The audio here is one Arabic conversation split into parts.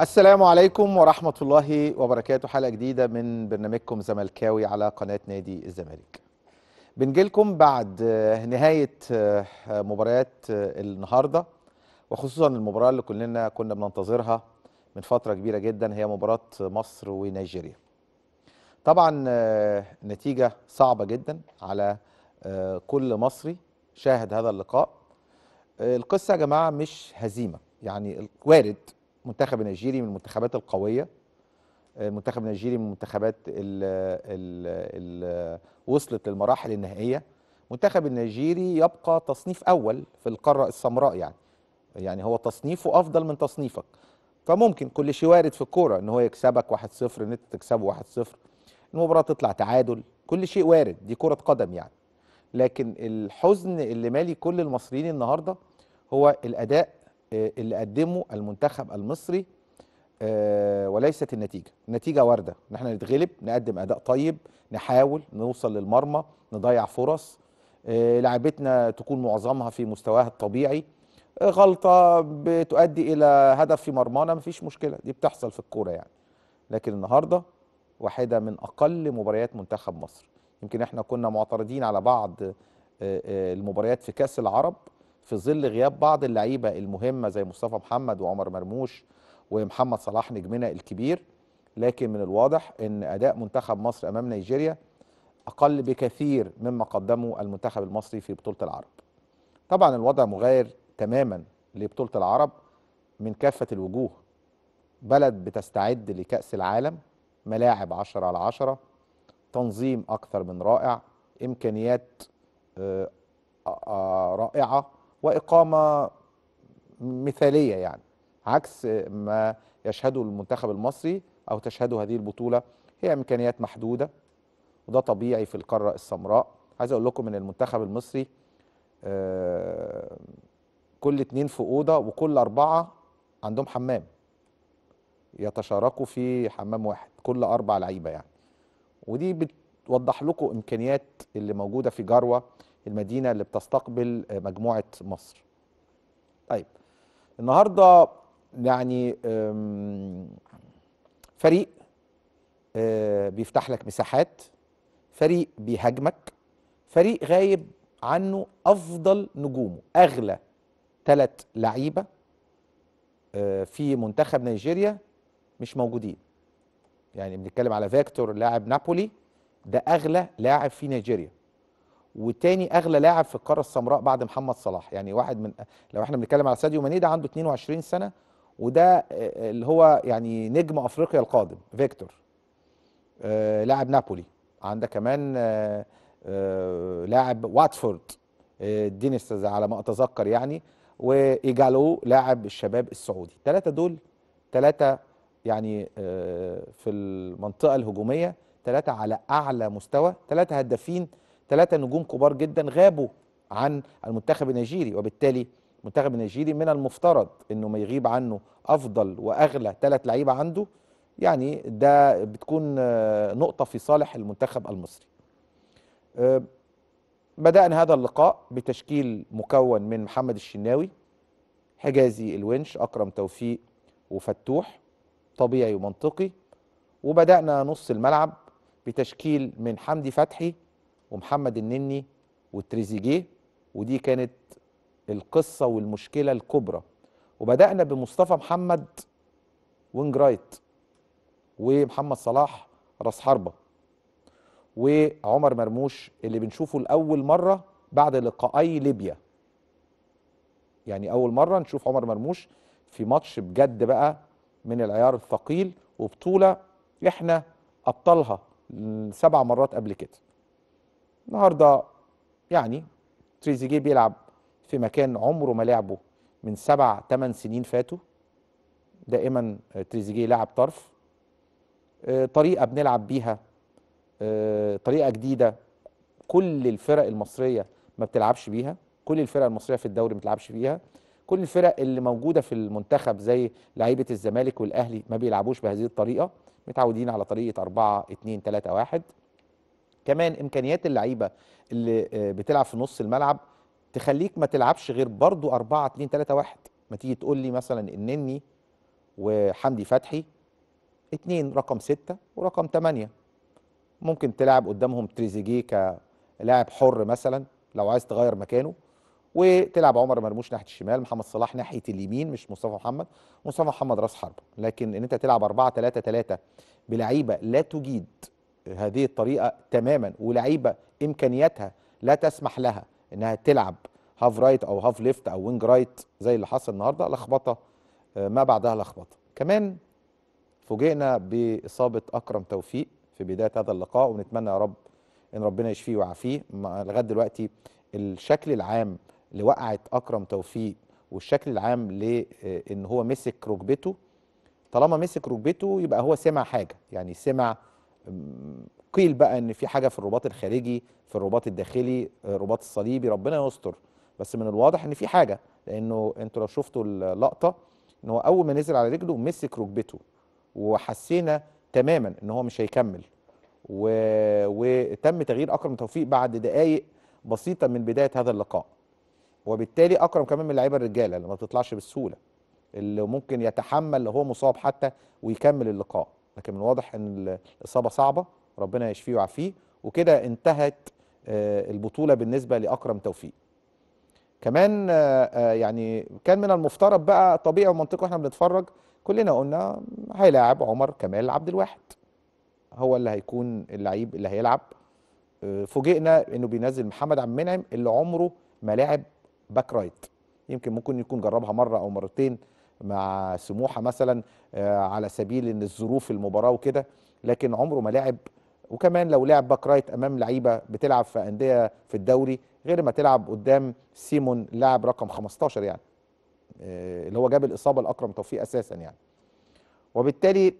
السلام عليكم ورحمة الله وبركاته حلقة جديدة من برنامجكم زملكاوي على قناة نادي الزمالك بنجيلكم بعد نهاية مباريات النهاردة وخصوصا المباراة اللي كلنا كنا بننتظرها من فترة كبيرة جدا هي مباراة مصر ونيجيريا طبعا نتيجة صعبة جدا على كل مصري شاهد هذا اللقاء القصة يا جماعة مش هزيمة يعني وارد منتخب النيجيري من المنتخبات القويه المنتخب آه، النيجيري من المنتخبات ال وصلت للمراحل النهائيه منتخب النيجيري يبقى تصنيف اول في القاره السمراء يعني يعني هو تصنيفه افضل من تصنيفك فممكن كل شيء وارد في الكوره ان هو يكسبك 1-0 ان انت تكسبه 1-0 المباراه تطلع تعادل كل شيء وارد دي كره قدم يعني لكن الحزن اللي مالي كل المصريين النهارده هو الاداء آه، اللي قدمه المنتخب المصري آه، وليست النتيجه، النتيجه وارده ان احنا نتغلب، نقدم اداء طيب، نحاول نوصل للمرمى، نضيع فرص، آه، لعبتنا تكون معظمها في مستواها الطبيعي، غلطه بتؤدي الى هدف في مرمانا مفيش مشكله، دي بتحصل في الكوره يعني. لكن النهارده واحده من اقل مباريات منتخب مصر، يمكن احنا كنا معترضين على بعض المباريات في كاس العرب في ظل غياب بعض اللعيبه المهمه زي مصطفى محمد وعمر مرموش ومحمد صلاح نجمنا الكبير لكن من الواضح ان اداء منتخب مصر امام نيجيريا اقل بكثير مما قدمه المنتخب المصري في بطوله العرب. طبعا الوضع مغاير تماما لبطوله العرب من كافه الوجوه. بلد بتستعد لكاس العالم، ملاعب 10 على 10 تنظيم اكثر من رائع، امكانيات آه، آه، آه، رائعه واقامه مثاليه يعني عكس ما يشهده المنتخب المصري او تشهده هذه البطوله هي امكانيات محدوده وده طبيعي في القاره السمراء عايز اقول لكم ان المنتخب المصري آه، كل اتنين في اوضه وكل اربعه عندهم حمام يتشاركوا في حمام واحد كل اربع لعيبه يعني ودي بتوضح لكم امكانيات اللي موجوده في جروه المدينه اللي بتستقبل آه، مجموعه مصر. طيب النهارده يعني فريق آه، بيفتح لك مساحات فريق بيهاجمك فريق غايب عنه افضل نجومه اغلى ثلاث لعيبه آه، في منتخب نيجيريا مش موجودين يعني بنتكلم على فيكتور لاعب نابولي ده اغلى لاعب في نيجيريا وتاني اغلى لاعب في القاره السمراء بعد محمد صلاح يعني واحد من لو احنا بنتكلم على ساديو ماني ده عنده 22 سنه وده آه، اللي هو يعني نجم افريقيا القادم فيكتور آه، لاعب نابولي عندك كمان آه، لاعب واتفورد دينيس على ما اتذكر يعني وايجالو لاعب الشباب السعودي ثلاثه دول ثلاثه يعني في المنطقه الهجوميه ثلاثه على اعلى مستوى ثلاثه هدافين ثلاثة نجوم كبار جدا غابوا عن المنتخب النيجيري وبالتالي المنتخب النيجيري من المفترض انه ما يغيب عنه افضل واغلى ثلاث لعيبه عنده يعني ده بتكون آه، نقطه في صالح المنتخب المصري آه، بدأنا هذا اللقاء بتشكيل مكون من محمد الشناوي حجازي الونش أكرم توفيق وفتوح طبيعي ومنطقي وبدأنا نص الملعب بتشكيل من حمدي فتحي ومحمد النني وتريزيجيه ودي كانت القصه والمشكله الكبرى وبدانا بمصطفى محمد وينج رايت ومحمد صلاح راس حربه وعمر مرموش اللي بنشوفه لاول مره بعد لقائي ليبيا يعني اول مره نشوف عمر مرموش في ماتش بجد بقى من العيار الثقيل وبطوله احنا ابطالها سبع مرات قبل كده النهارده يعني تريزيجيه بيلعب في مكان عمره ما لعبه من سبع ثمان سنين فاتوا دائما تريزيجيه لاعب طرف آه، طريقه بنلعب بيها آه، طريقه جديده كل الفرق المصريه ما بتلعبش بيها كل الفرق المصريه في الدوري ما بتلعبش بيها كل الفرق اللي موجوده في المنتخب زي لعيبه الزمالك والاهلي ما بيلعبوش بهذه الطريقه متعودين على طريقه 4 2 3 1 كمان امكانيات اللعيبه اللي آه، بتلعب في نص الملعب تخليك ما تلعبش غير برضو 4 2 3 1 ما تيجي تقول لي مثلا النني وحمدي فتحي اتنين رقم ستة ورقم ثمانية ممكن تلعب قدامهم تريزيجيه كلاعب حر مثلا لو عايز تغير مكانه وتلعب عمر مرموش ناحيه الشمال محمد صلاح ناحيه اليمين مش مصطفى محمد مصطفى محمد راس حربه لكن ان انت تلعب 4 3 3 بلعيبه لا تجيد هذه الطريقه تماما ولعيبه امكانياتها لا تسمح لها انها تلعب هاف رايت او هاف ليفت او وينج رايت زي اللي حصل النهارده لخبطه آه، ما بعدها لخبطه كمان فوجئنا باصابه اكرم توفيق في بدايه هذا اللقاء ونتمنى يا رب ان ربنا يشفيه ويعافيه لغايه دلوقتي الشكل العام لوقعه اكرم توفيق والشكل العام لان آه، هو مسك ركبته طالما مسك ركبته يبقى هو سمع حاجه يعني سمع قيل بقى ان في حاجه في الرباط الخارجي في الرباط الداخلي الرباط الصليبي ربنا يستر بس من الواضح ان في حاجه لانه انتوا لو شفتوا اللقطه ان هو اول ما نزل على رجله مسك ركبته وحسينا تماما ان هو مش هيكمل و... وتم تغيير اكرم توفيق بعد دقائق بسيطه من بدايه هذا اللقاء وبالتالي اكرم كمان من اللعيبه الرجاله اللي ما بتطلعش بالسهوله اللي ممكن يتحمل لو هو مصاب حتى ويكمل اللقاء لكن من الواضح ان الاصابه صعبه ربنا يشفيه ويعافيه وكده انتهت آه، البطوله بالنسبه لاكرم توفيق كمان آه، آه، يعني كان من المفترض بقى طبيعي ومنطقي واحنا بنتفرج كلنا قلنا هيلاعب عمر كمال عبد الواحد هو اللي هيكون اللعيب اللي هيلعب فوجئنا انه بينزل محمد عبد المنعم اللي عمره ما لعب باك رايت يمكن ممكن يكون جربها مره او مرتين مع سموحه مثلا آه، على سبيل ان الظروف المباراه وكده لكن عمره ما لعب وكمان لو لعب باك رايت امام لعيبه بتلعب في انديه في الدوري غير ما تلعب قدام سيمون لاعب رقم 15 يعني آه، اللي هو جاب الاصابه لاكرم توفيق اساسا يعني وبالتالي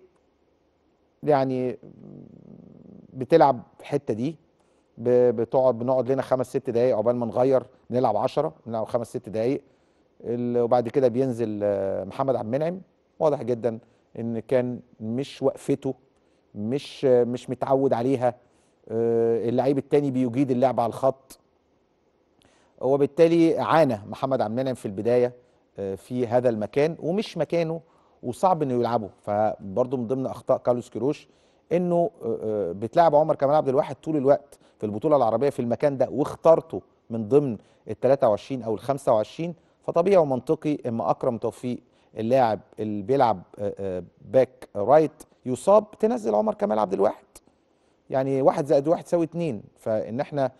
يعني بتلعب الحته دي بتقعد بنقعد لنا خمس ست دقائق عقبال ما نغير نلعب 10 نلعب خمس ست دقائق وبعد كده بينزل آه، محمد عبد المنعم واضح جدا ان كان مش وقفته مش آه، مش متعود عليها آه، اللعيب التاني بيجيد اللعب على الخط وبالتالي عانى محمد عبد المنعم في البدايه في هذا المكان ومش مكانه وصعب انه يلعبه فبرضه من ضمن اخطاء كارلوس كيروش انه بتلعب عمر كمال عبد الواحد طول الوقت في البطوله العربيه في المكان ده واخترته من ضمن ال 23 او ال 25 فطبيعي ومنطقي اما اكرم توفيق اللاعب اللي بيلعب باك آه، رايت آه، يصاب تنزل عمر كمال عبد الواحد يعني واحد زائد واحد يساوي اتنين فان احنا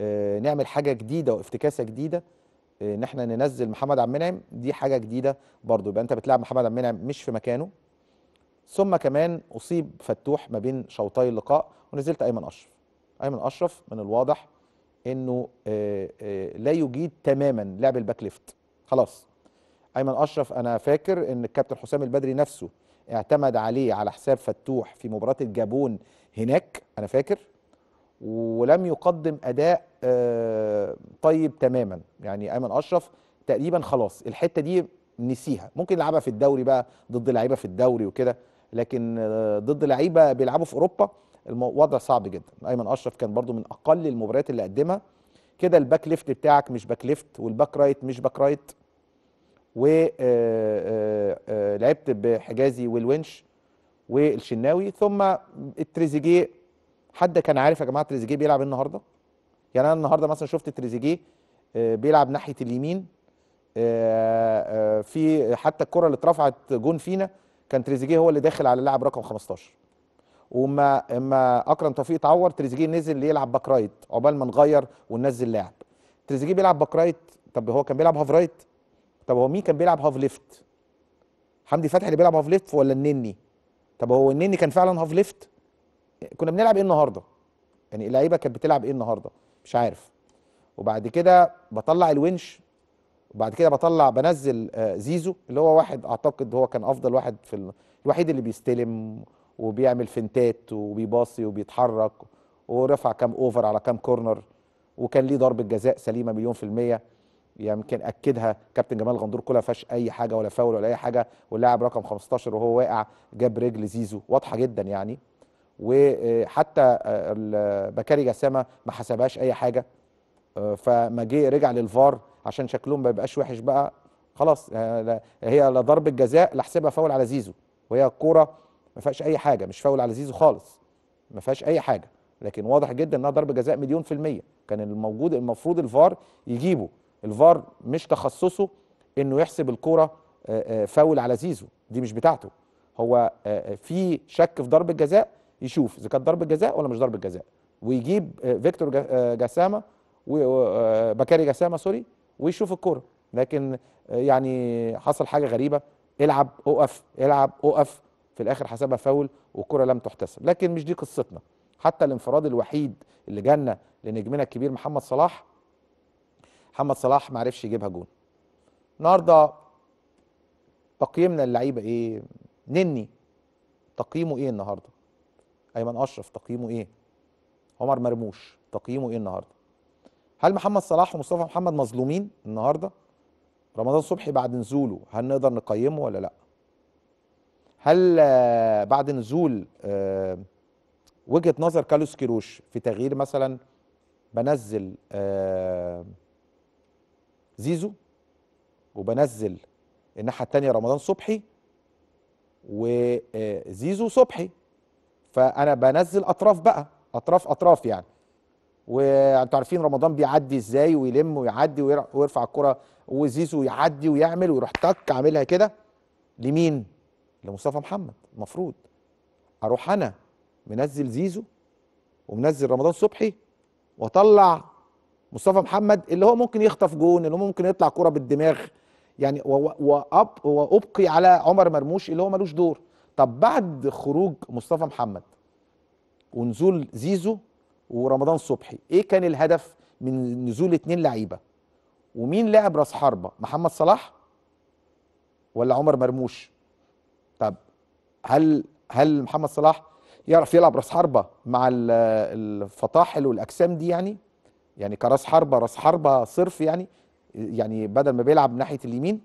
آه، نعمل حاجه جديده وافتكاسه جديده ان احنا ننزل محمد عبد المنعم دي حاجه جديده برضو يبقى انت بتلعب محمد عبد المنعم مش في مكانه ثم كمان اصيب فتوح ما بين شوطي اللقاء ونزلت ايمن اشرف ايمن اشرف من الواضح انه لا يجيد تماما لعب الباك ليفت خلاص ايمن اشرف انا فاكر ان الكابتن حسام البدري نفسه اعتمد عليه على حساب فتوح في مباراه الجابون هناك انا فاكر ولم يقدم اداء آه، طيب تماما يعني ايمن اشرف تقريبا خلاص الحته دي نسيها ممكن يلعبها في الدوري بقى ضد لعيبه في الدوري وكده لكن آه، ضد لعيبه بيلعبوا في اوروبا الوضع صعب جدا ايمن اشرف كان برضو من اقل المباريات اللي قدمها كده الباك ليفت بتاعك مش باك ليفت والباك رايت مش باك رايت ولعبت آه، آه، آه، بحجازي والونش والشناوي ثم التريزيجيه حد كان عارف يا جماعه تريزيجيه بيلعب إيه النهارده يعني انا النهارده مثلا شفت تريزيجيه بيلعب ناحيه اليمين في حتى الكره اللي اترفعت جون فينا كان تريزيجيه هو اللي داخل على اللاعب رقم 15 وما اما اكرم توفيق اتعور تريزيجيه نزل يلعب باك رايت عقبال ما نغير وننزل لاعب تريزيجيه بيلعب باك رايت طب هو كان بيلعب هاف رايت طب هو مين كان بيلعب هاف ليفت حمدي فتحي اللي بيلعب هاف ليفت ولا النني طب هو النني كان فعلا هاف ليفت كنا بنلعب ايه النهارده يعني اللعيبه كانت بتلعب ايه النهارده مش عارف وبعد كده بطلع الونش وبعد كده بطلع بنزل آه، زيزو اللي هو واحد اعتقد هو كان افضل واحد في الوحيد اللي بيستلم وبيعمل فنتات وبيباصي وبيتحرك ورفع كام اوفر على كام كورنر وكان ليه ضربه جزاء سليمه مليون في الميه يمكن يعني اكدها كابتن جمال غندور كلها فش اي حاجه ولا فاول ولا اي حاجه واللاعب رقم 15 وهو واقع جاب رجل زيزو واضحه جدا يعني وحتى بكاري جسامه ما حسبهاش اي حاجه فما جه رجع للفار عشان شكلهم ما يبقاش وحش بقى خلاص هي لا ضربه جزاء لا حسبها فاول على زيزو وهي الكوره ما فيهاش اي حاجه مش فاول على زيزو خالص ما فيهاش اي حاجه لكن واضح جدا انها ضربه جزاء مليون في الميه كان الموجود المفروض الفار يجيبه الفار مش تخصصه انه يحسب الكوره آه، آه، فاول على زيزو دي مش بتاعته هو آه، في شك في ضربه جزاء يشوف اذا كانت ضربه جزاء ولا مش ضربه جزاء ويجيب فيكتور جسامه وبكاري جسامه سوري ويشوف الكوره لكن يعني حصل حاجه غريبه العب اوقف العب اوقف في الاخر حسبها فاول والكره لم تحتسب لكن مش دي قصتنا حتى الانفراد الوحيد اللي جانا لنجمنا الكبير محمد صلاح محمد صلاح ما عرفش يجيبها جون النهارده تقييمنا للعيبه ايه نني تقييمه ايه النهارده ايمن اشرف تقييمه ايه عمر مرموش تقييمه ايه النهارده هل محمد صلاح ومصطفى محمد مظلومين النهارده رمضان صبحي بعد نزوله هل نقدر نقيمه ولا لا هل آه، بعد نزول آه، وجهه نظر كالوس كيروش في تغيير مثلا بنزل آه، زيزو وبنزل الناحيه الثانيه رمضان صبحي وزيزو صبحي فانا بنزل اطراف بقى اطراف اطراف يعني وانتوا عارفين رمضان بيعدي ازاي ويلم ويعدي ويرفع الكره وزيزو يعدي ويعمل ويروح تك عاملها كده لمين لمصطفى محمد المفروض اروح انا منزل زيزو ومنزل رمضان صبحي واطلع مصطفى محمد اللي هو ممكن يخطف جون اللي هو ممكن يطلع كوره بالدماغ يعني وأب وابقي على عمر مرموش اللي هو ملوش دور طب بعد خروج مصطفى محمد ونزول زيزو ورمضان صبحي ايه كان الهدف من نزول اتنين لعيبه ومين لعب راس حربه محمد صلاح ولا عمر مرموش هل هل محمد صلاح يعرف يلعب راس حربه مع الفطاحل والاجسام دي يعني يعني كراس حربه راس حربه صرف يعني يعني بدل ما بيلعب ناحيه اليمين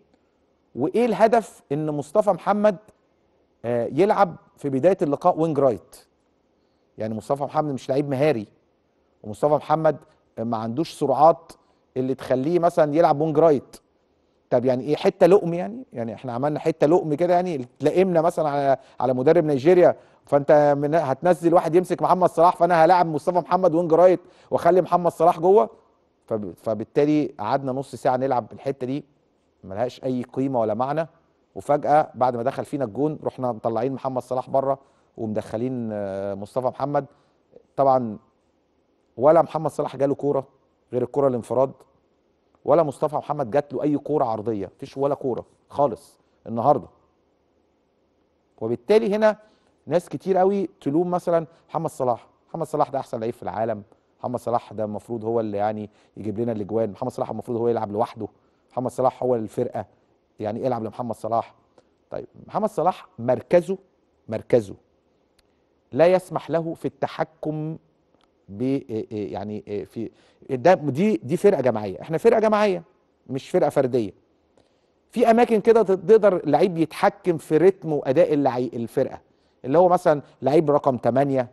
وايه الهدف ان مصطفى محمد آه، يلعب في بدايه اللقاء وينج رايت يعني مصطفى محمد مش لعيب مهاري ومصطفى محمد ما عندوش سرعات اللي تخليه مثلا يلعب وينج رايت طب يعني ايه حته لقم يعني يعني احنا عملنا حته لقم كده يعني اتلائمنا مثلا على على مدرب نيجيريا فانت من هتنزل واحد يمسك محمد صلاح فانا هلاعب مصطفى محمد وينج رايت واخلي محمد صلاح جوه فبالتالي قعدنا نص ساعه نلعب بالحته دي ملهاش اي قيمه ولا معنى وفجاه بعد ما دخل فينا الجون رحنا مطلعين محمد صلاح بره ومدخلين آه، مصطفى محمد طبعا ولا محمد صلاح جاله كوره غير الكوره الانفراد ولا مصطفى محمد جات له اي كوره عرضيه مفيش ولا كوره خالص النهارده وبالتالي هنا ناس كتير قوي تلوم مثلا محمد صلاح محمد صلاح ده احسن لعيب في العالم محمد صلاح ده المفروض هو اللي يعني يجيب لنا الاجوان محمد صلاح المفروض هو يلعب لوحده محمد صلاح هو الفرقه يعني العب إيه لمحمد صلاح طيب محمد صلاح مركزه مركزه لا يسمح له في التحكم ب آه، آه، يعني آه، في ده دي دي فرقه جماعيه احنا فرقه جماعيه مش فرقه فرديه في اماكن كده تقدر لعيب يتحكم في رتم واداء الفرقه اللي هو مثلا لعيب رقم 8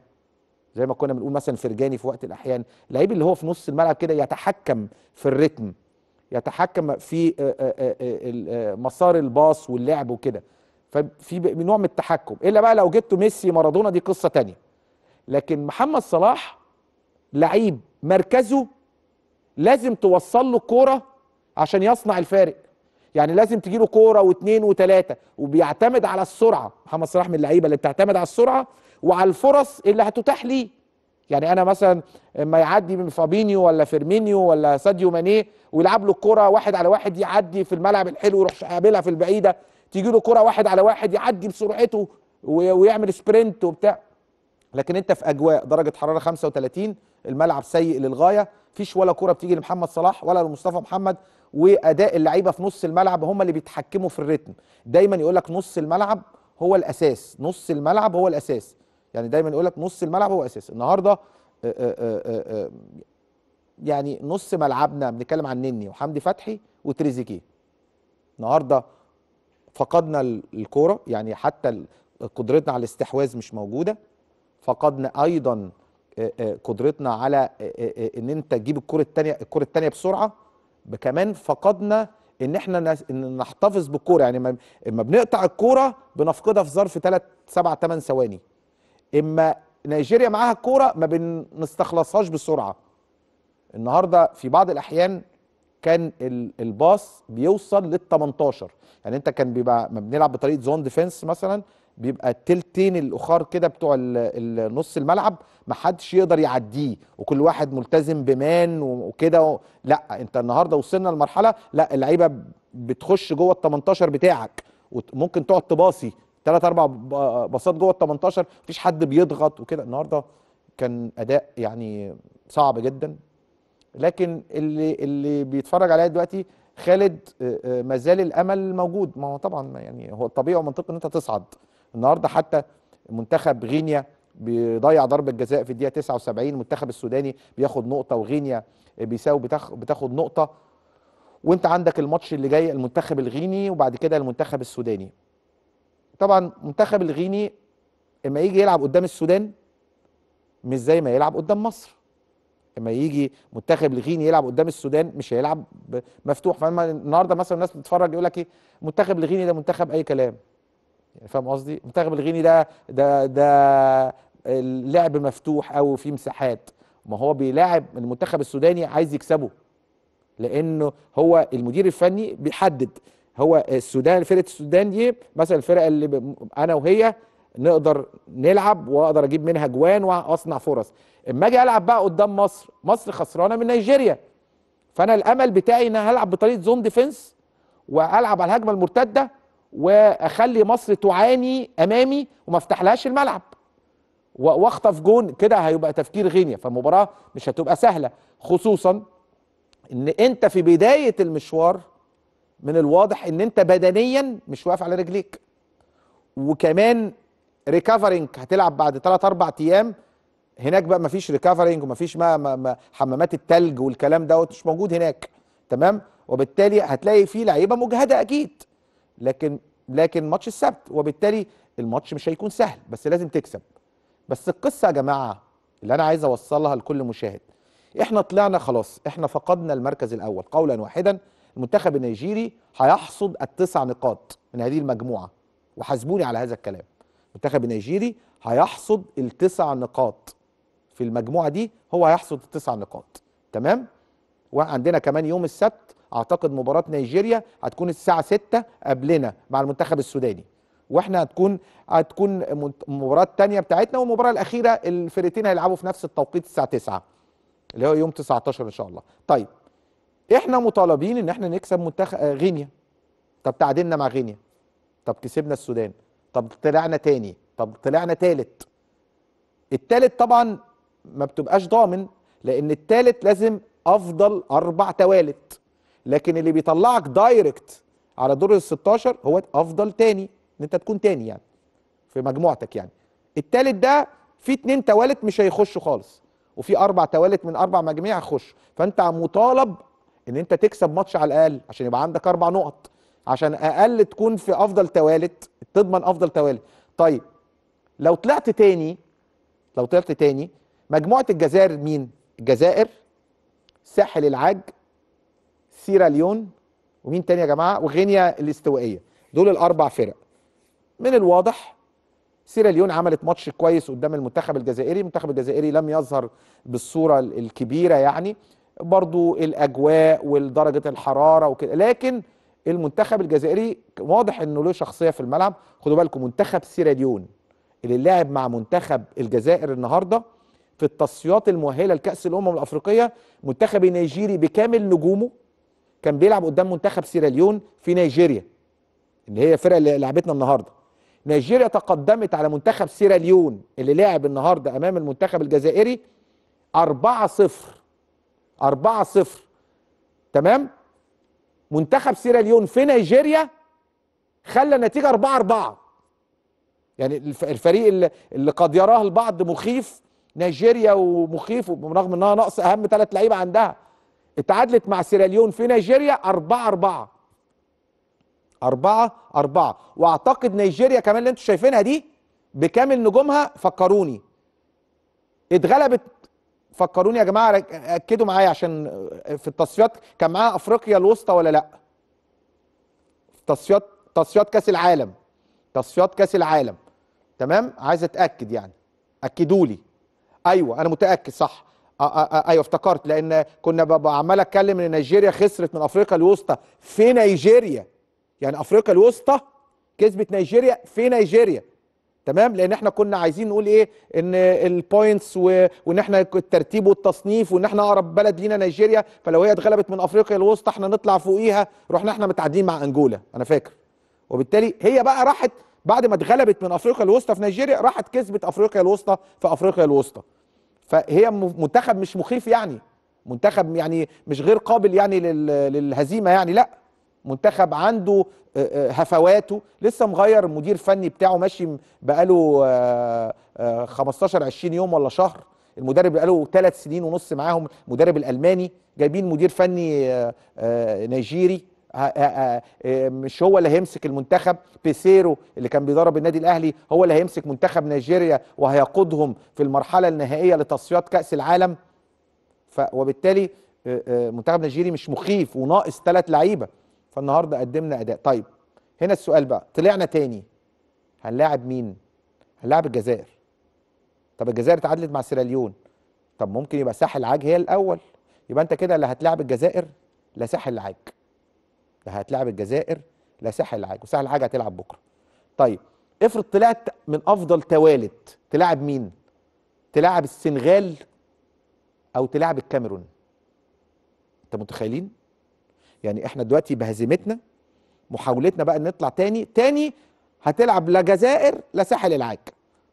زي ما كنا بنقول مثلا فرجاني في وقت الاحيان لعيب اللي هو في نص الملعب كده يتحكم في الريتم يتحكم في مسار الباص واللعب وكده ففي نوع من التحكم الا بقى لو جبتوا ميسي مارادونا دي قصه تانية لكن محمد صلاح لعيب مركزه لازم توصل له الكوره عشان يصنع الفارق يعني لازم تجي له كوره واثنين وثلاثه وبيعتمد على السرعه محمد صلاح من اللعيبه اللي بتعتمد على السرعه وعلى الفرص اللي هتتاح ليه يعني انا مثلا ما يعدي من فابينيو ولا فيرمينيو ولا ساديو ماني ويلعب له الكوره واحد على واحد يعدي في الملعب الحلو ويروح قابلها في البعيده تيجي له كوره واحد على واحد يعدي بسرعته ويعمل سبرنت وبتاع لكن انت في اجواء درجه حراره 35 الملعب سيء للغايه فيش ولا كره بتيجي لمحمد صلاح ولا لمصطفى محمد واداء اللعيبه في نص الملعب هم اللي بيتحكموا في الريتم دايما يقول لك نص الملعب هو الاساس نص الملعب هو الاساس يعني دايما يقول لك نص الملعب هو اساس النهارده آه، آه، آه، يعني نص ملعبنا بنتكلم عن نني وحمدي فتحي وتريزيجيه النهارده فقدنا الكوره يعني حتى قدرتنا على الاستحواذ مش موجوده فقدنا ايضا آه، آه، قدرتنا على آه، ان انت تجيب الكره الثانيه الكره الثانيه بسرعه كمان فقدنا ان احنا نحتفظ بالكوره يعني اما بنقطع الكوره بنفقدها في ظرف 3 7 8 ثواني اما نيجيريا معاها الكوره ما بنستخلصهاش بسرعه النهارده في بعض الاحيان كان الباص بيوصل لل 18 يعني انت كان بيبقى ما بنلعب بطريقه زون ديفنس مثلا بيبقى التلتين الاخر كده بتوع نص الملعب محدش يقدر يعديه وكل واحد ملتزم بمان وكده لا انت النهارده وصلنا لمرحله لا اللعيبه بتخش جوه ال 18 بتاعك وممكن تقعد تباصي ثلاث اربع باصات جوه ال 18 مفيش حد بيضغط وكده النهارده كان اداء يعني صعب جدا لكن اللي اللي بيتفرج عليا دلوقتي خالد آه، آه، ما زال الامل موجود ما هو طبعا يعني هو الطبيعي ومنطقي ان انت تصعد النهارده حتى منتخب غينيا بيضيع ضربه جزاء في الدقيقه 79 المنتخب السوداني بياخد نقطه وغينيا بيساوي بتاخد نقطه وانت عندك الماتش اللي جاي المنتخب الغيني وبعد كده المنتخب السوداني طبعا المنتخب الغيني اما يجي يلعب قدام السودان مش زي ما يلعب قدام مصر اما يجي منتخب الغيني يلعب قدام السودان مش هيلعب مفتوح فاهم النهارده مثلا الناس بتتفرج يقول لك ايه منتخب الغيني ده منتخب اي كلام يعني فاهم قصدي منتخب الغيني ده ده ده اللعب مفتوح قوي في مساحات ما هو بيلاعب المنتخب السوداني عايز يكسبه لانه هو المدير الفني بيحدد هو السودان فرقه السودان دي مثلا الفرقه اللي انا وهي نقدر نلعب واقدر اجيب منها جوان واصنع فرص اما اجي العب بقى قدام مصر مصر خسرانه من نيجيريا فانا الامل بتاعي ان هلعب بطريقه زون ديفنس والعب على الهجمه المرتده واخلي مصر تعاني امامي وما افتحلهاش الملعب واخطف جون كده هيبقى تفكير غينيا فالمباراه مش هتبقى سهله خصوصا ان انت في بدايه المشوار من الواضح ان انت بدنيا مش واقف على رجليك وكمان ريكفرنج هتلعب بعد 3 4 ايام هناك بقى مفيش ريكفرنج ومفيش ما ما ما حمامات التلج والكلام دوت مش موجود هناك تمام وبالتالي هتلاقي فيه لعيبه مجهده اكيد لكن لكن ماتش السبت وبالتالي الماتش مش هيكون سهل بس لازم تكسب بس القصه يا جماعه اللي انا عايز اوصلها لكل مشاهد احنا طلعنا خلاص احنا فقدنا المركز الاول قولا واحدا المنتخب النيجيري هيحصد التسع نقاط من هذه المجموعه وحاسبوني على هذا الكلام المنتخب النيجيري هيحصد التسع نقاط في المجموعه دي هو هيحصد التسع نقاط تمام وعندنا كمان يوم السبت اعتقد مباراه نيجيريا هتكون الساعه 6 قبلنا مع المنتخب السوداني واحنا هتكون هتكون المباراه الثانيه بتاعتنا والمباراه الاخيره الفرقتين هيلعبوا في نفس التوقيت الساعه 9 اللي هو يوم 19 ان شاء الله طيب احنا مطالبين ان احنا نكسب منتخب آه، غينيا طب تعادلنا مع غينيا طب كسبنا السودان طب طلعنا تاني طب طلعنا تالت التالت طبعا ما بتبقاش ضامن لان التالت لازم افضل اربع توالت لكن اللي بيطلعك دايركت على دور ال 16 هو افضل تاني ان انت تكون تاني يعني في مجموعتك يعني التالت ده في اتنين توالت مش هيخشوا خالص وفي اربع توالت من اربع مجاميع هيخشوا فانت مطالب ان انت تكسب ماتش على الاقل عشان يبقى عندك اربع نقط عشان اقل تكون في افضل توالت تضمن افضل توالت طيب لو طلعت تاني لو طلعت تاني مجموعه الجزائر مين الجزائر ساحل العاج سيراليون ومين تاني يا جماعه وغينيا الاستوائيه دول الاربع فرق من الواضح سيراليون عملت ماتش كويس قدام المنتخب الجزائري المنتخب الجزائري لم يظهر بالصوره الكبيره يعني برضو الاجواء ودرجه الحراره وكده لكن المنتخب الجزائري واضح انه له شخصيه في الملعب خدوا بالكم منتخب سيراليون اللي لعب مع منتخب الجزائر النهارده في التصفيات المؤهله لكاس الامم الافريقيه منتخب نيجيري بكامل نجومه كان بيلعب قدام منتخب سيراليون في نيجيريا اللي هي الفرقه اللي لعبتنا النهارده نيجيريا تقدمت على منتخب سيراليون اللي لعب النهارده امام المنتخب الجزائري 4-0 4-0 تمام منتخب سيراليون في نيجيريا خلى النتيجه 4 4 يعني الفريق اللي قد يراه البعض مخيف نيجيريا ومخيف ورغم انها نقص اهم ثلاث لعيبه عندها اتعادلت مع سيراليون في نيجيريا 4 4 4 4 واعتقد نيجيريا كمان اللي انتوا شايفينها دي بكامل نجومها فكروني اتغلبت فكروني يا جماعه اكدوا معايا عشان في التصفيات كان معاها افريقيا الوسطى ولا لا تصفيات تصفيات كاس العالم تصفيات كاس العالم تمام عايز اتاكد يعني اكدوا لي ايوه انا متاكد صح آه، آه، آه، ايوه افتكرت لان كنا عمال اتكلم ان نيجيريا خسرت من افريقيا الوسطى في نيجيريا يعني افريقيا الوسطى كسبت نيجيريا في نيجيريا تمام لان احنا كنا عايزين نقول ايه ان البوينتس وان احنا الترتيب والتصنيف وان احنا اقرب بلد لينا نيجيريا فلو هي اتغلبت من افريقيا الوسطى احنا نطلع فوقيها رحنا احنا متعادلين مع انجولا انا فاكر وبالتالي هي بقى راحت بعد ما اتغلبت من افريقيا الوسطى في نيجيريا راحت كسبت افريقيا الوسطى في افريقيا الوسطى فهي منتخب مش مخيف يعني منتخب يعني مش غير قابل يعني للهزيمه يعني لا منتخب عنده هفواته لسه مغير المدير الفني بتاعه ماشي بقاله 15 20 يوم ولا شهر المدرب بقاله ثلاث سنين ونص معاهم المدرب الالماني جايبين مدير فني نيجيري آه، مش هو اللي هيمسك المنتخب بيسيرو اللي كان بيدرب النادي الاهلي هو اللي هيمسك منتخب نيجيريا وهيقودهم في المرحله النهائيه لتصفيات كاس العالم ف وبالتالي آه، آه، منتخب نيجيري مش مخيف وناقص ثلاث لعيبه فالنهارده قدمنا اداء طيب هنا السؤال بقى طلعنا تاني هنلاعب مين هنلاعب الجزائر طب الجزائر تعادلت مع سيراليون طب ممكن يبقى ساحل العاج هي الاول يبقى انت كده اللي هتلاعب الجزائر لا ساحل العاج هتلعب الجزائر لا ساحل العاج وساحل العاج هتلعب بكره طيب افرض طلعت من افضل توالت تلعب مين تلعب السنغال او تلعب الكاميرون انت متخيلين يعني احنا دلوقتي بهزيمتنا محاولتنا بقى ان نطلع تاني تاني هتلعب لا جزائر لا ساحل العاج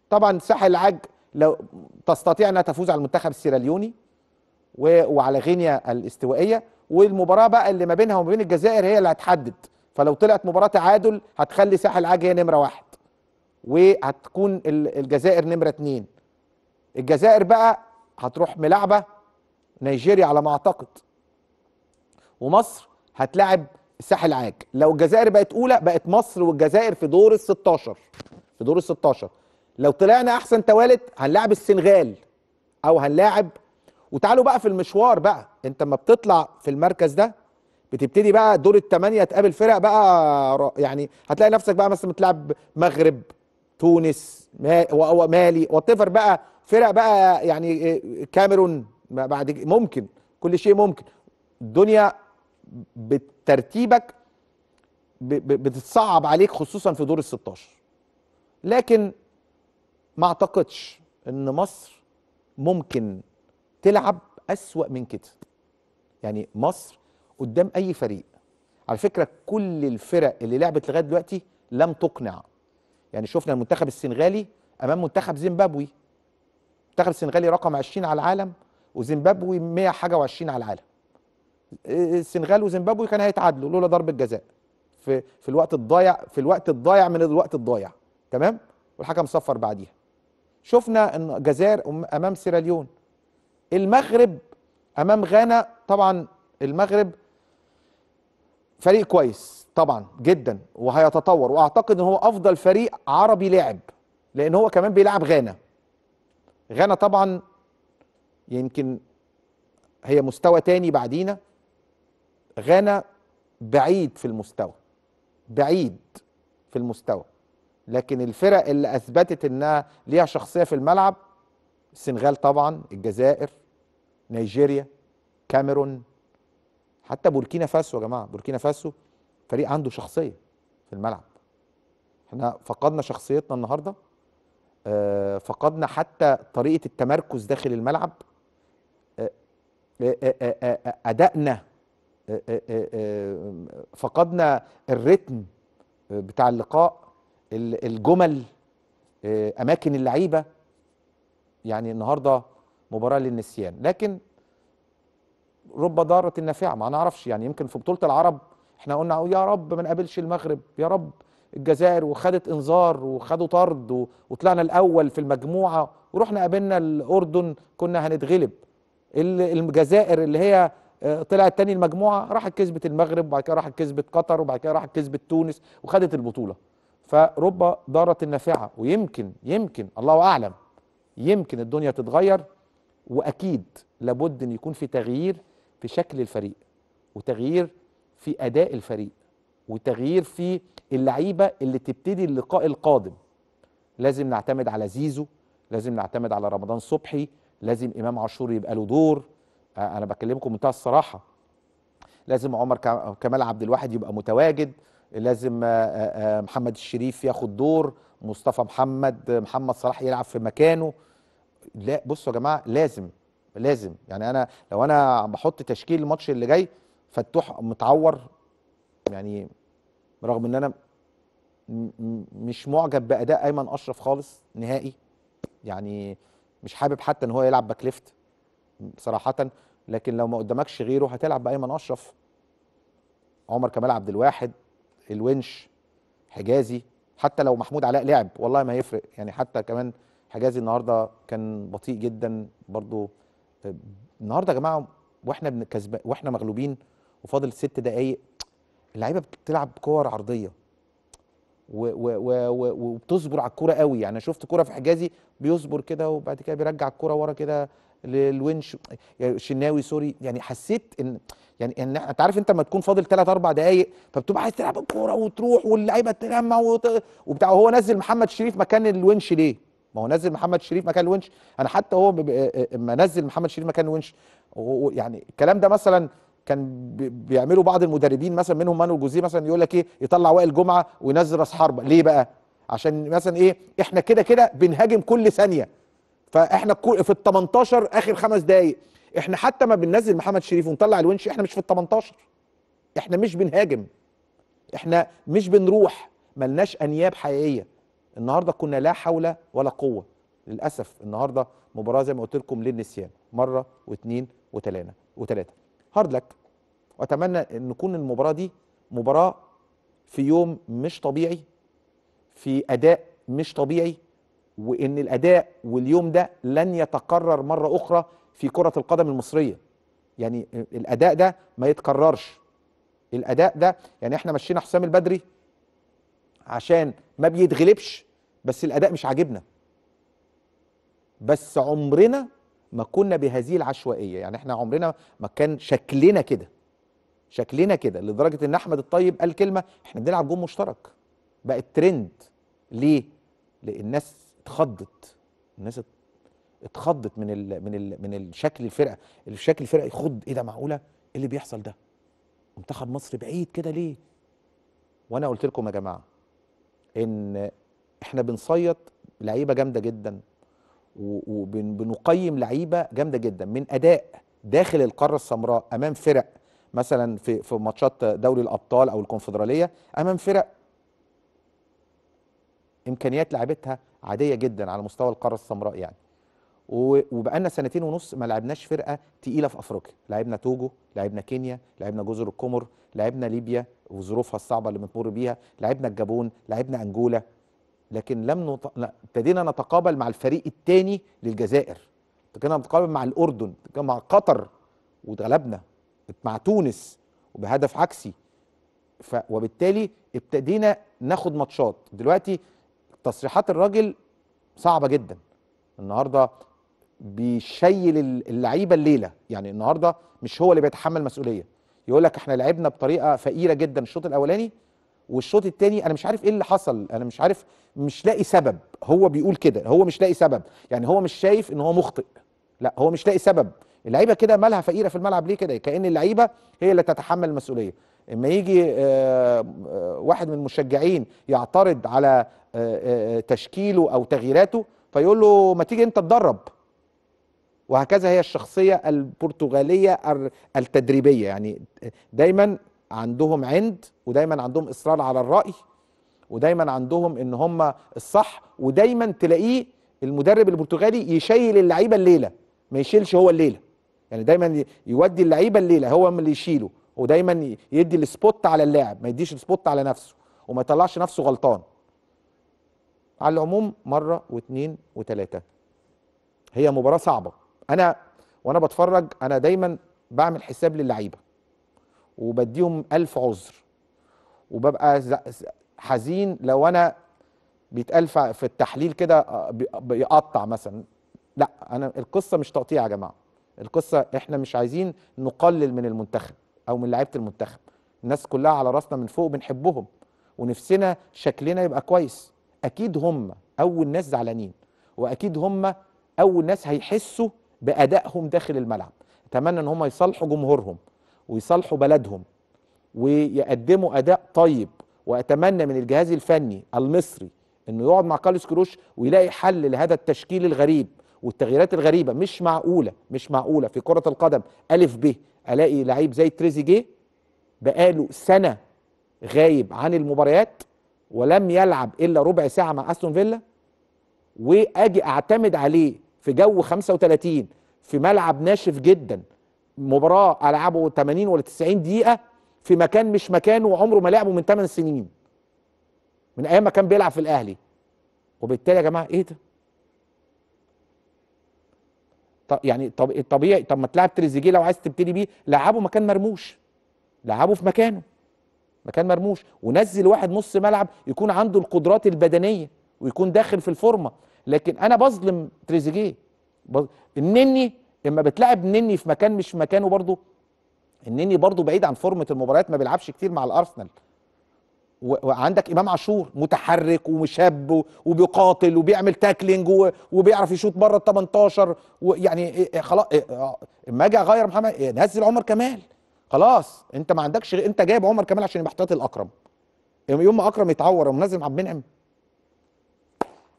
طبعا ساحل العاج لو تستطيع انها تفوز على المنتخب السيراليوني وعلى غينيا الاستوائيه والمباراه بقى اللي ما بينها وما بين الجزائر هي اللي هتحدد فلو طلعت مباراه تعادل هتخلي ساحل عاج هي نمره واحد وهتكون الجزائر نمره اتنين الجزائر بقى هتروح ملاعبه نيجيريا على ما اعتقد ومصر هتلاعب ساحل عاج لو الجزائر بقت اولى بقت مصر والجزائر في دور ال 16 في دور ال 16 لو طلعنا احسن توالت هنلاعب السنغال او هنلاعب وتعالوا بقى في المشوار بقى انت ما بتطلع في المركز ده بتبتدي بقى دور الثمانيه تقابل فرق بقى يعني هتلاقي نفسك بقى مثلا بتلعب مغرب تونس مالي وطفر بقى فرق بقى يعني آه، كاميرون بعد ممكن كل شيء ممكن الدنيا بترتيبك بتتصعب عليك خصوصا في دور ال 16 لكن ما اعتقدش ان مصر ممكن تلعب أسوأ من كده يعني مصر قدام أي فريق على فكرة كل الفرق اللي لعبت لغاية دلوقتي لم تقنع يعني شفنا المنتخب السنغالي أمام منتخب زيمبابوي المنتخب السنغالي رقم 20 على العالم وزيمبابوي 100 حاجة و و20 على العالم السنغال وزيمبابوي كان هيتعادلوا لولا ضربة جزاء في في الوقت الضايع في الوقت الضايع من الوقت الضايع تمام والحكم صفر بعديها شفنا ان جزائر امام سيراليون المغرب امام غانا طبعا المغرب فريق كويس طبعا جدا وهيتطور واعتقد ان هو افضل فريق عربي لعب لان هو كمان بيلعب غانا غانا طبعا يمكن هي مستوى تاني بعدينا غانا بعيد في المستوى بعيد في المستوى لكن الفرق اللي اثبتت انها ليها شخصيه في الملعب السنغال طبعا الجزائر نيجيريا كاميرون حتى بوركينا فاسو يا جماعه بوركينا فاسو فريق عنده شخصيه في الملعب احنا فقدنا شخصيتنا النهارده آه فقدنا حتى طريقه التمركز داخل الملعب ادائنا فقدنا الريتم آه، بتاع اللقاء الجمل آه، اماكن اللعيبه يعني النهارده مباراه للنسيان لكن رب ضاره نافعه ما نعرفش يعني يمكن في بطوله العرب احنا قلنا يا رب ما نقابلش المغرب يا رب الجزائر وخدت انذار وخدوا طرد وطلعنا الاول في المجموعه ورحنا قابلنا الاردن كنا هنتغلب الجزائر اللي هي آه، طلعت تاني المجموعه راحت كسبت المغرب وبعد كده راحت كسبت قطر وبعد كده راحت كسبت تونس وخدت البطوله فرب ضاره نافعه ويمكن يمكن الله اعلم يمكن الدنيا تتغير واكيد لابد ان يكون في تغيير في شكل الفريق وتغيير في اداء الفريق وتغيير في اللعيبه اللي تبتدي اللقاء القادم لازم نعتمد على زيزو لازم نعتمد على رمضان صبحي لازم امام عاشور يبقى له دور آه، انا بكلمكم منتهى الصراحه لازم عمر كمال عبد الواحد يبقى متواجد لازم آه، آه، محمد الشريف ياخد دور مصطفى محمد محمد صلاح يلعب في مكانه لا بصوا يا جماعه لازم لازم يعني انا لو انا بحط تشكيل الماتش اللي جاي فتوح متعور يعني رغم ان انا مش معجب باداء ايمن اشرف خالص نهائي يعني مش حابب حتى ان هو يلعب باك ليفت صراحه لكن لو ما قدامكش غيره هتلعب بايمن اشرف عمر كمال عبد الواحد الونش حجازي حتى لو محمود علاء لعب والله ما هيفرق يعني حتى كمان حجازي النهارده كان بطيء جدا برضو النهارده يا جماعه واحنا كسبان واحنا مغلوبين وفاضل ست دقايق اللعيبه بتلعب كور عرضيه وبتصبر على الكوره قوي يعني شفت كوره في حجازي بيصبر كده وبعد كده بيرجع الكوره ورا كده للونش يعني شناوي سوري يعني حسيت ان يعني ان انت عارف انت لما تكون فاضل ثلاث اربع دقائق فبتبقى عايز تلعب الكوره وتروح واللعيبه تلمع وبتاع وهو نزل محمد شريف مكان الونش ليه؟ ما هو نزل محمد شريف مكان الونش انا حتى هو اما نزل محمد شريف مكان الونش يعني الكلام ده مثلا كان بيعملوا بعض المدربين مثلا منهم مانو جوزيه مثلا يقول لك ايه يطلع وائل جمعه وينزل راس حربه ليه بقى عشان مثلا ايه احنا كده كده بنهاجم كل ثانيه فاحنا في ال 18 اخر خمس دقائق احنا حتى ما بننزل محمد شريف ونطلع الونش احنا مش في ال 18 احنا مش بنهاجم احنا مش بنروح ملناش انياب حقيقيه النهارده كنا لا حول ولا قوه للاسف النهارده مباراه زي ما قلت لكم للنسيان مره واثنين وثلاثه وثلاثه هارد لك واتمنى ان نكون المباراه دي مباراه في يوم مش طبيعي في اداء مش طبيعي وان الاداء واليوم ده لن يتكرر مره اخرى في كره القدم المصريه يعني الاداء ده ما يتكررش الاداء ده يعني احنا مشينا حسام البدري عشان ما بيتغلبش بس الاداء مش عاجبنا بس عمرنا ما كنا بهذه العشوائيه يعني احنا عمرنا ما كان شكلنا كده شكلنا كده لدرجه ان احمد الطيب قال كلمه احنا بنلعب جون مشترك بقت ترند ليه لان الناس اتخضت الناس اتخضت من الـ من الـ من الشكل الفرقه الشكل الفرقه يخض ايه ده معقوله ايه اللي بيحصل ده منتخب مصر بعيد كده ليه وانا قلت لكم يا جماعه ان احنا بنصيط لعيبه جامده جدا وبنقيم لعيبه جامده جدا من اداء داخل القاره السمراء امام فرق مثلا في في ماتشات دوري الابطال او الكونفدراليه امام فرق امكانيات لعبتها عاديه جدا على مستوى القاره السمراء يعني وبقالنا سنتين ونص ما لعبناش فرقه تقيله في افريقيا لعبنا توجو لعبنا كينيا لعبنا جزر القمر لعبنا ليبيا وظروفها الصعبه اللي بنمر بيها لعبنا الجابون لعبنا انجولا لكن لم نط... لا ابتدينا نتقابل مع الفريق الثاني للجزائر ابتدينا نتقابل مع الاردن مع قطر واتغلبنا مع تونس وبهدف عكسي ف... وبالتالي ابتدينا ناخد ماتشات دلوقتي تصريحات الراجل صعبه جدا النهارده بيشيل اللعيبه الليله يعني النهارده مش هو اللي بيتحمل مسؤوليه يقول لك احنا لعبنا بطريقه فقيره جدا الشوط الاولاني والشوط الثاني انا مش عارف ايه اللي حصل انا مش عارف مش لاقي سبب هو بيقول كده هو مش لاقي سبب يعني هو مش شايف ان هو مخطئ لا هو مش لاقي سبب اللعيبه كده مالها فقيره في الملعب ليه كده كان اللعيبه هي اللي تتحمل المسؤوليه اما يجي آه، آه، واحد من المشجعين يعترض على آه، تشكيله او تغييراته فيقول له ما تيجي انت تدرب وهكذا هي الشخصيه البرتغاليه التدريبيه يعني دايما عندهم عند ودايما عندهم اصرار على الراي ودايما عندهم ان هم الصح ودايما تلاقيه المدرب البرتغالي يشيل اللعيبه الليله ما يشيلش هو الليله يعني دايما يودي اللعيبه الليله هو اللي يشيله ودايما يدي السبوت على اللاعب ما يديش السبوت على نفسه وما يطلعش نفسه غلطان على العموم مره واثنين وثلاثه هي مباراه صعبه انا وانا بتفرج انا دايما بعمل حساب للعيبه وبديهم ألف عذر وببقى حزين لو أنا بيتقال في التحليل كده آه، بيقطع مثلا لا أنا القصة مش تقطيع يا جماعة القصة إحنا مش عايزين نقلل من المنتخب أو من لعيبة المنتخب الناس كلها على راسنا من فوق بنحبهم ونفسنا شكلنا يبقى كويس أكيد هم أول ناس زعلانين وأكيد هم أول ناس هيحسوا بأدائهم داخل الملعب أتمنى إن هم يصالحوا جمهورهم ويصالحوا بلدهم ويقدموا اداء طيب واتمنى من الجهاز الفني المصري انه يقعد مع كارلوس كروش ويلاقي حل لهذا التشكيل الغريب والتغييرات الغريبه مش معقوله مش معقوله في كره القدم الف ب الاقي لعيب زي تريزيجيه بقاله سنه غايب عن المباريات ولم يلعب الا ربع ساعه مع استون فيلا واجي اعتمد عليه في جو 35 في ملعب ناشف جدا مباراه العبه 80 ولا 90 دقيقه في مكان مش مكانه وعمره ما لعبه من 8 سنين من ايام ما كان بيلعب في الاهلي وبالتالي يا جماعه ايه ده طب يعني طب الطبيعي طب ما تلعب تريزيجيه لو عايز تبتدي بيه لعبه مكان مرموش لعبه في مكانه مكان مرموش ونزل واحد نص ملعب يكون عنده القدرات البدنيه ويكون داخل في الفورمه لكن انا بظلم تريزيجيه بظلم النني اما بتلعب نني في مكان مش مكانه برضه النني برضه بعيد عن فورمه المباريات ما بيلعبش كتير مع الارسنال وعندك امام عاشور متحرك ومشاب وبيقاتل وبيعمل تاكلينج وبيعرف يشوط بره ال 18 ويعني إيه، إيه، خلاص اما إيه، آه، اجي اغير محمد نزل عمر كمال خلاص انت ما عندكش انت جايب عمر كمال عشان يبقى احتياطي الاكرم يوم ما اكرم يتعور ومنزل عبد المنعم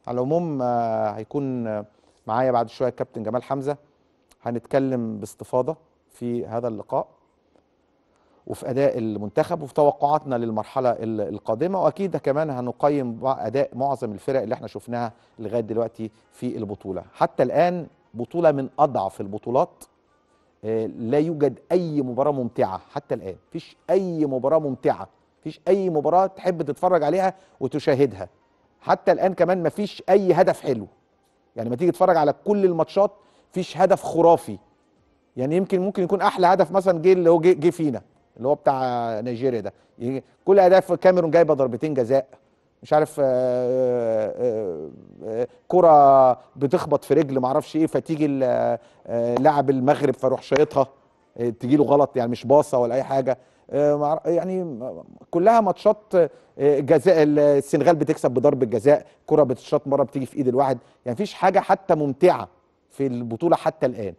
على العموم آه، هيكون آه، معايا بعد شويه الكابتن جمال حمزه هنتكلم باستفاضه في هذا اللقاء وفي اداء المنتخب وفي توقعاتنا للمرحله القادمه واكيد كمان هنقيم اداء معظم الفرق اللي احنا شفناها لغايه دلوقتي في البطوله حتى الان بطوله من اضعف البطولات آه، لا يوجد اي مباراه ممتعه حتى الان فيش اي مباراه ممتعه فيش اي مباراه تحب تتفرج عليها وتشاهدها حتى الان كمان مفيش اي هدف حلو يعني ما تيجي تتفرج على كل الماتشات مفيش هدف خرافي يعني يمكن ممكن يكون احلى هدف مثلا جه اللي هو جه فينا اللي هو بتاع نيجيريا ده كل اهداف كاميرون جايبه ضربتين جزاء مش عارف آه، آه، آه، كرة بتخبط في رجل معرفش ايه فتيجي لاعب المغرب فروح شايطها تجي له غلط يعني مش باصه ولا اي حاجه يعني كلها ماتشات جزاء السنغال بتكسب بضرب الجزاء كرة بتشاط مره بتيجي في ايد الواحد يعني فيش حاجه حتى ممتعه في البطوله حتى الان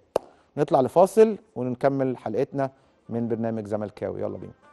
نطلع لفاصل ونكمل حلقتنا من برنامج زملكاوي يلا بينا